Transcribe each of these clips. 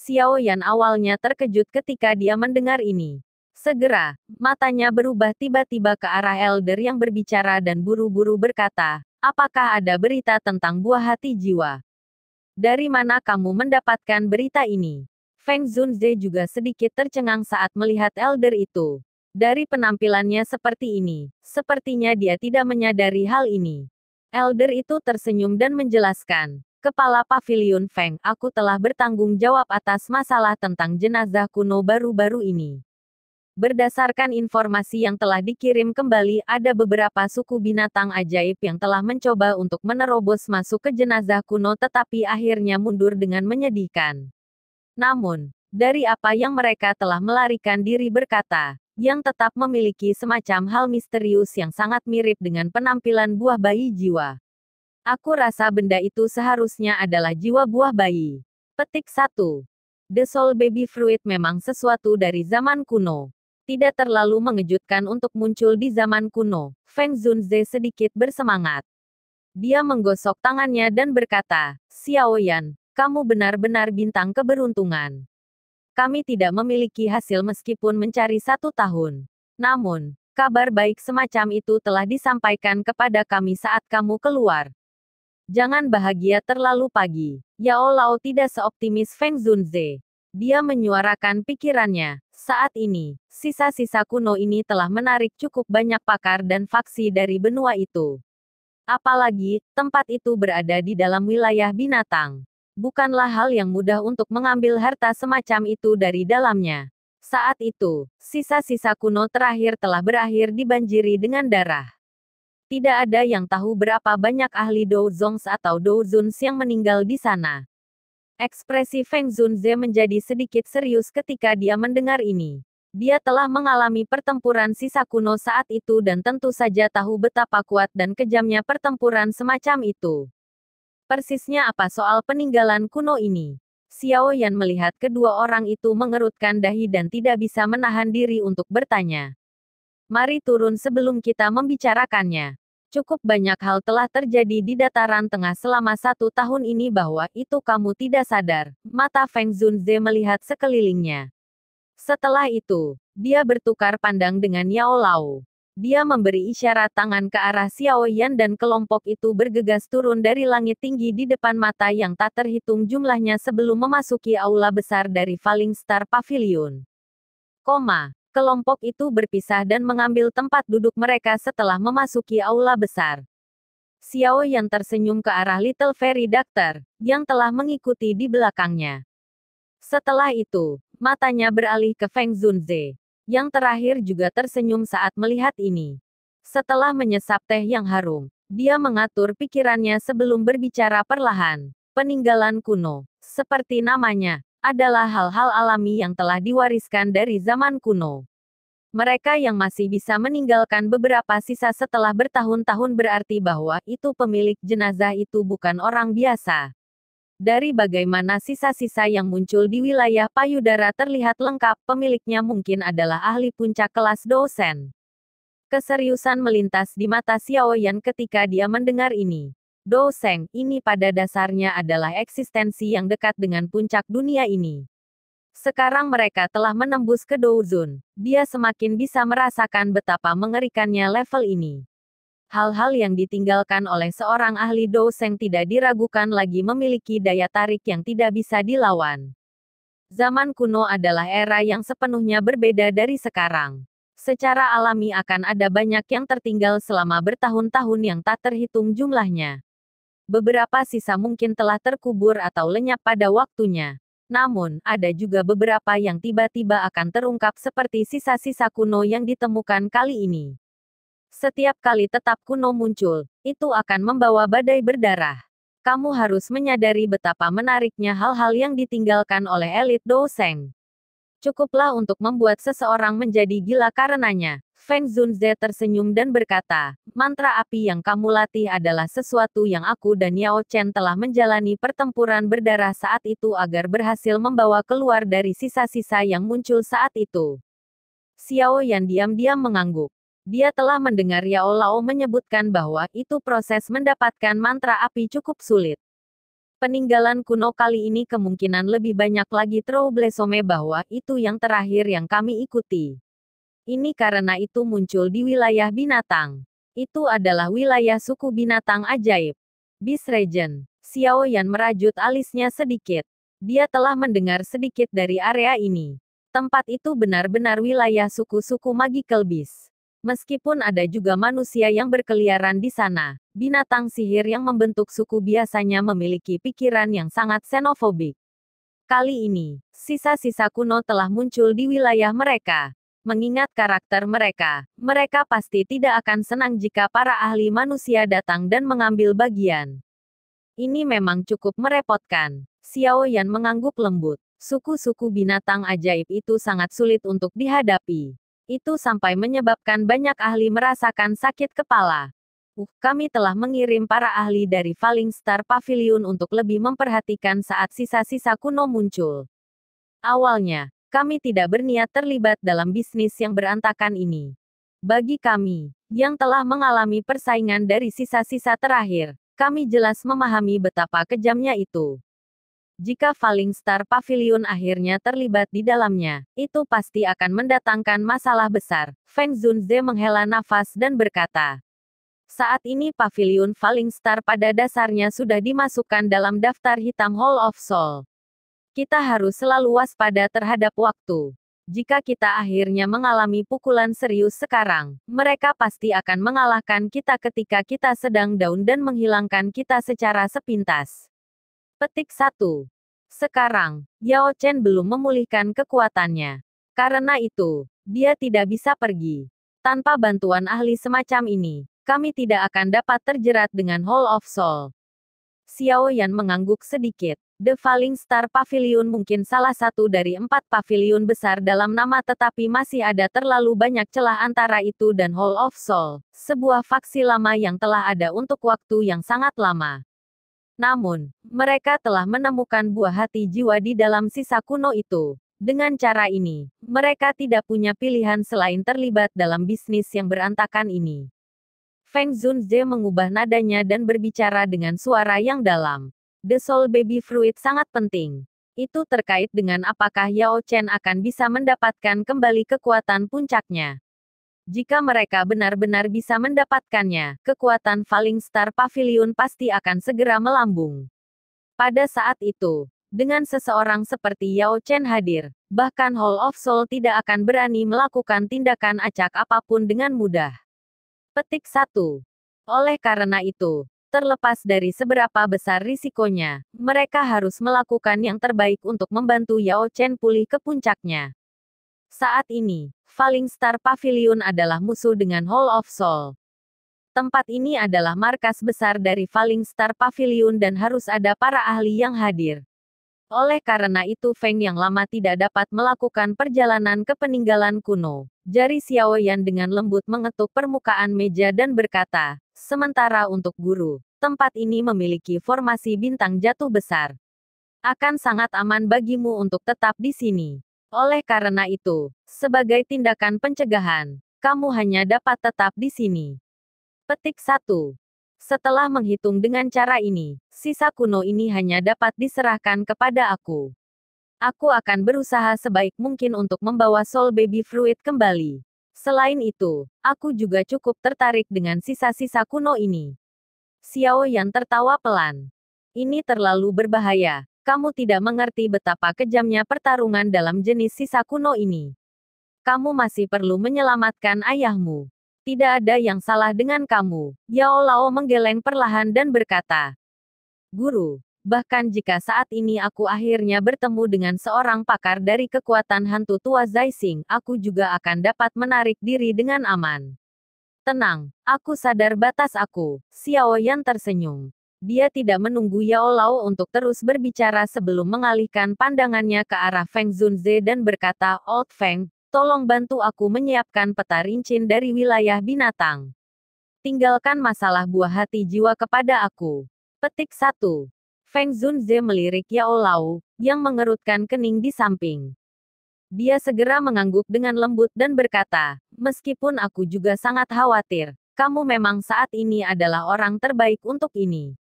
Xiao Yan awalnya terkejut ketika dia mendengar ini. Segera, matanya berubah tiba-tiba ke arah Elder yang berbicara dan buru-buru berkata, apakah ada berita tentang buah hati jiwa? Dari mana kamu mendapatkan berita ini? Feng Zunze juga sedikit tercengang saat melihat Elder itu. Dari penampilannya seperti ini, sepertinya dia tidak menyadari hal ini. Elder itu tersenyum dan menjelaskan, Kepala Pavilion Feng, aku telah bertanggung jawab atas masalah tentang jenazah kuno baru-baru ini. Berdasarkan informasi yang telah dikirim kembali, ada beberapa suku binatang ajaib yang telah mencoba untuk menerobos masuk ke jenazah kuno tetapi akhirnya mundur dengan menyedihkan. Namun, dari apa yang mereka telah melarikan diri berkata, yang tetap memiliki semacam hal misterius yang sangat mirip dengan penampilan buah bayi jiwa. Aku rasa benda itu seharusnya adalah jiwa buah bayi. Petik satu. The Soul Baby Fruit memang sesuatu dari zaman kuno. Tidak terlalu mengejutkan untuk muncul di zaman kuno. Feng Zunze sedikit bersemangat. Dia menggosok tangannya dan berkata, Xiao Yan, kamu benar-benar bintang keberuntungan. Kami tidak memiliki hasil meskipun mencari satu tahun. Namun, kabar baik semacam itu telah disampaikan kepada kami saat kamu keluar. Jangan bahagia terlalu pagi. Yao Lao tidak seoptimis Feng Zunze. Dia menyuarakan pikirannya. Saat ini, sisa-sisa kuno ini telah menarik cukup banyak pakar dan faksi dari benua itu. Apalagi, tempat itu berada di dalam wilayah binatang. Bukanlah hal yang mudah untuk mengambil harta semacam itu dari dalamnya. Saat itu, sisa-sisa kuno terakhir telah berakhir dibanjiri dengan darah. Tidak ada yang tahu berapa banyak ahli douzongs atau douzuns yang meninggal di sana. Ekspresi Feng Zunze menjadi sedikit serius ketika dia mendengar ini. Dia telah mengalami pertempuran sisa kuno saat itu dan tentu saja tahu betapa kuat dan kejamnya pertempuran semacam itu. Persisnya apa soal peninggalan kuno ini? Xiao Yan melihat kedua orang itu mengerutkan dahi dan tidak bisa menahan diri untuk bertanya. Mari turun sebelum kita membicarakannya. Cukup banyak hal telah terjadi di dataran tengah selama satu tahun ini bahwa itu kamu tidak sadar. Mata Feng Zunze melihat sekelilingnya. Setelah itu, dia bertukar pandang dengan Yao Lao. Dia memberi isyarat tangan ke arah Xiao Yan dan kelompok itu bergegas turun dari langit tinggi di depan mata yang tak terhitung jumlahnya sebelum memasuki aula besar dari Falling Star Pavilion. Koma, kelompok itu berpisah dan mengambil tempat duduk mereka setelah memasuki aula besar. Xiao yang tersenyum ke arah Little Fairy Doctor, yang telah mengikuti di belakangnya. Setelah itu, matanya beralih ke Feng Zunze, yang terakhir juga tersenyum saat melihat ini. Setelah menyesap teh yang harum, dia mengatur pikirannya sebelum berbicara perlahan. Peninggalan kuno, seperti namanya, adalah hal-hal alami yang telah diwariskan dari zaman kuno. Mereka yang masih bisa meninggalkan beberapa sisa setelah bertahun-tahun berarti bahwa itu pemilik jenazah itu bukan orang biasa. Dari bagaimana sisa-sisa yang muncul di wilayah payudara terlihat lengkap, pemiliknya mungkin adalah ahli puncak kelas dosen. Keseriusan melintas di mata Xiao Yan ketika dia mendengar ini. Dosen ini pada dasarnya adalah eksistensi yang dekat dengan puncak dunia ini. Sekarang mereka telah menembus ke Douzun. Dia semakin bisa merasakan betapa mengerikannya level ini. Hal-hal yang ditinggalkan oleh seorang ahli Douzeng tidak diragukan lagi memiliki daya tarik yang tidak bisa dilawan. Zaman kuno adalah era yang sepenuhnya berbeda dari sekarang secara alami akan ada banyak yang tertinggal selama bertahun-tahun yang tak terhitung jumlahnya. Beberapa sisa mungkin telah terkubur atau lenyap pada waktunya. Namun, ada juga beberapa yang tiba-tiba akan terungkap seperti sisa-sisa kuno yang ditemukan kali ini. Setiap kali tetap kuno muncul, itu akan membawa badai berdarah. Kamu harus menyadari betapa menariknya hal-hal yang ditinggalkan oleh elit Doseng. Cukuplah untuk membuat seseorang menjadi gila karenanya, Feng Zunze tersenyum dan berkata, mantra api yang kamu latih adalah sesuatu yang aku dan Yao Chen telah menjalani pertempuran berdarah saat itu agar berhasil membawa keluar dari sisa-sisa yang muncul saat itu. Xiao Yan diam-diam mengangguk. Dia telah mendengar Yao Lao menyebutkan bahwa itu proses mendapatkan mantra api cukup sulit. Peninggalan kuno kali ini kemungkinan lebih banyak lagi Trouble some bahwa itu yang terakhir yang kami ikuti. Ini karena itu muncul di wilayah binatang. Itu adalah wilayah suku binatang ajaib. Beast Regen, Xiao Yan merajut alisnya sedikit. Dia telah mendengar sedikit dari area ini. Tempat itu benar-benar wilayah suku-suku magical beast. Meskipun ada juga manusia yang berkeliaran di sana, binatang sihir yang membentuk suku biasanya memiliki pikiran yang sangat xenofobik. Kali ini, sisa-sisa kuno telah muncul di wilayah mereka. Mengingat karakter mereka, mereka pasti tidak akan senang jika para ahli manusia datang dan mengambil bagian. Ini memang cukup merepotkan. Xiao Yan mengangguk lembut. Suku-suku binatang ajaib itu sangat sulit untuk dihadapi. Itu sampai menyebabkan banyak ahli merasakan sakit kepala. Uh, kami telah mengirim para ahli dari Falling Star Pavilion untuk lebih memperhatikan saat sisa-sisa kuno muncul. Awalnya, kami tidak berniat terlibat dalam bisnis yang berantakan ini. Bagi kami, yang telah mengalami persaingan dari sisa-sisa terakhir, kami jelas memahami betapa kejamnya itu. Jika Falling Star Pavilion akhirnya terlibat di dalamnya, itu pasti akan mendatangkan masalah besar. Feng Zunze menghela nafas dan berkata, saat ini pavilion Falling Star pada dasarnya sudah dimasukkan dalam daftar hitam Hall of Soul. Kita harus selalu waspada terhadap waktu. Jika kita akhirnya mengalami pukulan serius sekarang, mereka pasti akan mengalahkan kita ketika kita sedang down dan menghilangkan kita secara sepintas. Petik 1. Sekarang, Yao Chen belum memulihkan kekuatannya. Karena itu, dia tidak bisa pergi. Tanpa bantuan ahli semacam ini, kami tidak akan dapat terjerat dengan Hall of Soul. Xiao Yan mengangguk sedikit. The Falling Star Pavilion mungkin salah satu dari empat pavilion besar dalam nama tetapi masih ada terlalu banyak celah antara itu dan Hall of Soul, sebuah faksi lama yang telah ada untuk waktu yang sangat lama. Namun, mereka telah menemukan buah hati jiwa di dalam sisa kuno itu. Dengan cara ini, mereka tidak punya pilihan selain terlibat dalam bisnis yang berantakan ini. Feng Zunze mengubah nadanya dan berbicara dengan suara yang dalam. The Soul Baby Fruit sangat penting. Itu terkait dengan apakah Yao Chen akan bisa mendapatkan kembali kekuatan puncaknya. Jika mereka benar-benar bisa mendapatkannya, kekuatan Falling Star Pavilion pasti akan segera melambung. Pada saat itu, dengan seseorang seperti Yao Chen hadir, bahkan Hall of Soul tidak akan berani melakukan tindakan acak apapun dengan mudah. Petik 1. Oleh karena itu, Terlepas dari seberapa besar risikonya, mereka harus melakukan yang terbaik untuk membantu Yao Chen pulih ke puncaknya. Saat ini, Falling Star Pavilion adalah musuh dengan Hall of Soul. Tempat ini adalah markas besar dari Falling Star Pavilion dan harus ada para ahli yang hadir. Oleh karena itu Feng yang lama tidak dapat melakukan perjalanan ke peninggalan kuno. Jari Xiaoyan dengan lembut mengetuk permukaan meja dan berkata, sementara untuk guru, tempat ini memiliki formasi bintang jatuh besar. Akan sangat aman bagimu untuk tetap di sini. Oleh karena itu, sebagai tindakan pencegahan, kamu hanya dapat tetap di sini. Petik 1. Setelah menghitung dengan cara ini, sisa kuno ini hanya dapat diserahkan kepada aku. Aku akan berusaha sebaik mungkin untuk membawa soul baby Fruit kembali. Selain itu, aku juga cukup tertarik dengan sisa-sisa kuno ini. Xiao Yan tertawa pelan. Ini terlalu berbahaya. Kamu tidak mengerti betapa kejamnya pertarungan dalam jenis sisa kuno ini. Kamu masih perlu menyelamatkan ayahmu. Tidak ada yang salah dengan kamu. Yao Lao menggeleng perlahan dan berkata, Guru, bahkan jika saat ini aku akhirnya bertemu dengan seorang pakar dari kekuatan hantu tua Zaising, aku juga akan dapat menarik diri dengan aman. Tenang, aku sadar batas aku. Xiao Yan tersenyum. Dia tidak menunggu Yao Lao untuk terus berbicara sebelum mengalihkan pandangannya ke arah Feng Zunze dan berkata, Old Feng, tolong bantu aku menyiapkan peta rincin dari wilayah binatang. Tinggalkan masalah buah hati jiwa kepada aku. Petik 1. Feng Zunze melirik Yao Lao, yang mengerutkan kening di samping. Dia segera mengangguk dengan lembut dan berkata, meskipun aku juga sangat khawatir, kamu memang saat ini adalah orang terbaik untuk ini.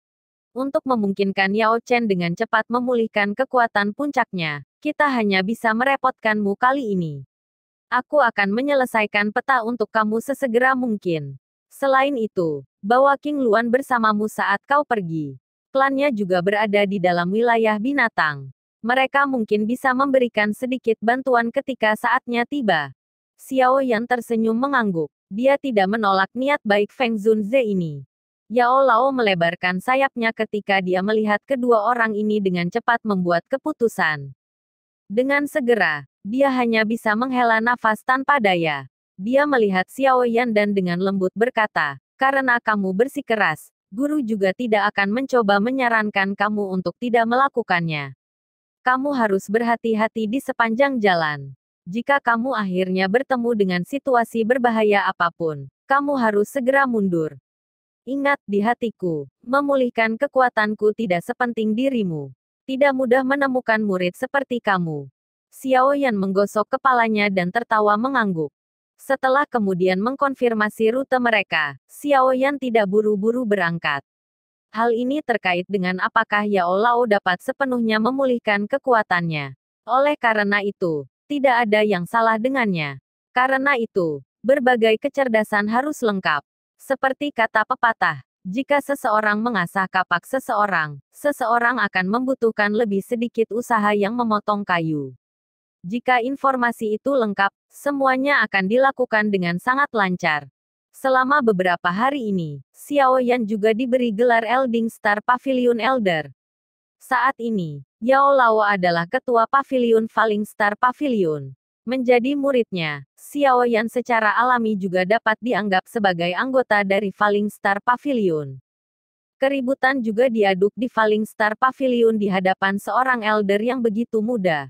Untuk memungkinkan Yao Chen dengan cepat memulihkan kekuatan puncaknya, kita hanya bisa merepotkanmu kali ini. Aku akan menyelesaikan peta untuk kamu sesegera mungkin. Selain itu, bawa King Luan bersamamu saat kau pergi. Klannya juga berada di dalam wilayah binatang mereka mungkin bisa memberikan sedikit bantuan ketika saatnya tiba. Xiao Yan tersenyum mengangguk. Dia tidak menolak niat baik Feng Zunze ini. Yao Lao melebarkan sayapnya ketika dia melihat kedua orang ini dengan cepat membuat keputusan. Dengan segera, dia hanya bisa menghela nafas tanpa daya. Dia melihat Xiao Yan dan dengan lembut berkata, karena kamu bersikeras, guru juga tidak akan mencoba menyarankan kamu untuk tidak melakukannya kamu harus berhati-hati di sepanjang jalan. Jika kamu akhirnya bertemu dengan situasi berbahaya apapun, kamu harus segera mundur. Ingat di hatiku, memulihkan kekuatanku tidak sepenting dirimu. Tidak mudah menemukan murid seperti kamu. Xiao Yan menggosok kepalanya dan tertawa mengangguk. Setelah kemudian mengkonfirmasi rute mereka, Xiao Yan tidak buru-buru berangkat. Hal ini terkait dengan apakah Yao Lao dapat sepenuhnya memulihkan kekuatannya. Oleh karena itu, tidak ada yang salah dengannya. Karena itu, berbagai kecerdasan harus lengkap. Seperti kata pepatah, jika seseorang mengasah kapak seseorang, seseorang akan membutuhkan lebih sedikit usaha yang memotong kayu. Jika informasi itu lengkap, semuanya akan dilakukan dengan sangat lancar. Selama beberapa hari ini, Xiao Yan juga diberi gelar Elding Star Pavilion Elder. Saat ini, Yao Lao adalah ketua pavilion Falling Star Pavilion. Menjadi muridnya, Xiao Yan secara alami juga dapat dianggap sebagai anggota dari Falling Star Pavilion. Keributan juga diaduk di Falling Star Pavilion di hadapan seorang elder yang begitu muda.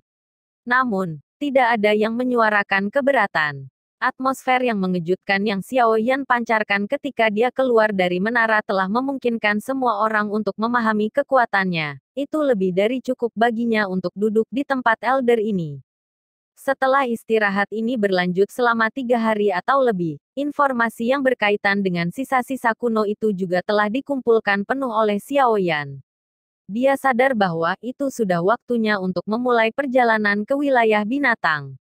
Namun, tidak ada yang menyuarakan keberatan. Atmosfer yang mengejutkan yang Xiao Yan pancarkan ketika dia keluar dari menara telah memungkinkan semua orang untuk memahami kekuatannya. Itu lebih dari cukup baginya untuk duduk di tempat elder ini. Setelah istirahat ini berlanjut selama tiga hari atau lebih, informasi yang berkaitan dengan sisa-sisa kuno itu juga telah dikumpulkan penuh oleh Xiao Yan. Dia sadar bahwa itu sudah waktunya untuk memulai perjalanan ke wilayah binatang.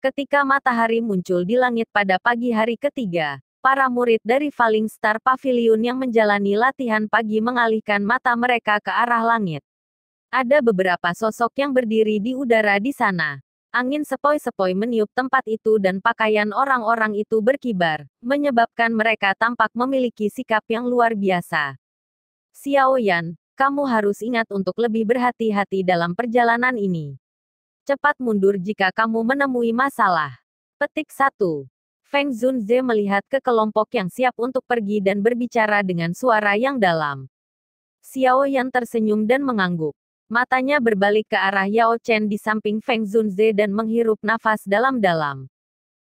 Ketika matahari muncul di langit pada pagi hari ketiga, para murid dari Falling Star Pavilion yang menjalani latihan pagi mengalihkan mata mereka ke arah langit. Ada beberapa sosok yang berdiri di udara di sana. Angin sepoi-sepoi meniup tempat itu dan pakaian orang-orang itu berkibar, menyebabkan mereka tampak memiliki sikap yang luar biasa. Xiao Yan, kamu harus ingat untuk lebih berhati-hati dalam perjalanan ini. Cepat mundur jika kamu menemui masalah. Petik 1. Feng Zunze melihat ke kelompok yang siap untuk pergi dan berbicara dengan suara yang dalam. Xiao Yan tersenyum dan mengangguk. Matanya berbalik ke arah Yao Chen di samping Feng Zunze dan menghirup nafas dalam-dalam.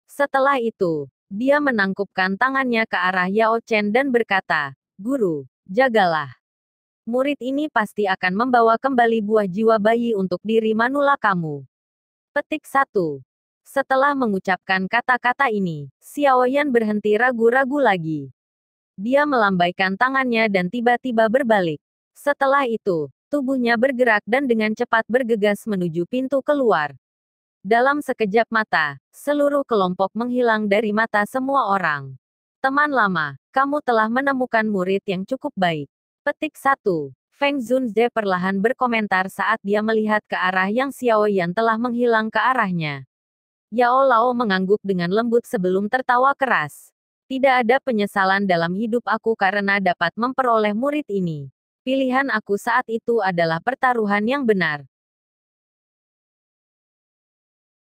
Setelah itu, dia menangkupkan tangannya ke arah Yao Chen dan berkata, Guru, jagalah. Murid ini pasti akan membawa kembali buah jiwa bayi untuk diri manula kamu. Petik satu. Setelah mengucapkan kata-kata ini, Xiaoyan berhenti ragu-ragu lagi. Dia melambaikan tangannya dan tiba-tiba berbalik. Setelah itu, tubuhnya bergerak dan dengan cepat bergegas menuju pintu keluar. Dalam sekejap mata, seluruh kelompok menghilang dari mata semua orang. Teman lama, kamu telah menemukan murid yang cukup baik. Petik satu. Feng Zunze perlahan berkomentar saat dia melihat ke arah yang Xiao Yan telah menghilang ke arahnya. Yao Lao mengangguk dengan lembut sebelum tertawa keras. Tidak ada penyesalan dalam hidup aku karena dapat memperoleh murid ini. Pilihan aku saat itu adalah pertaruhan yang benar.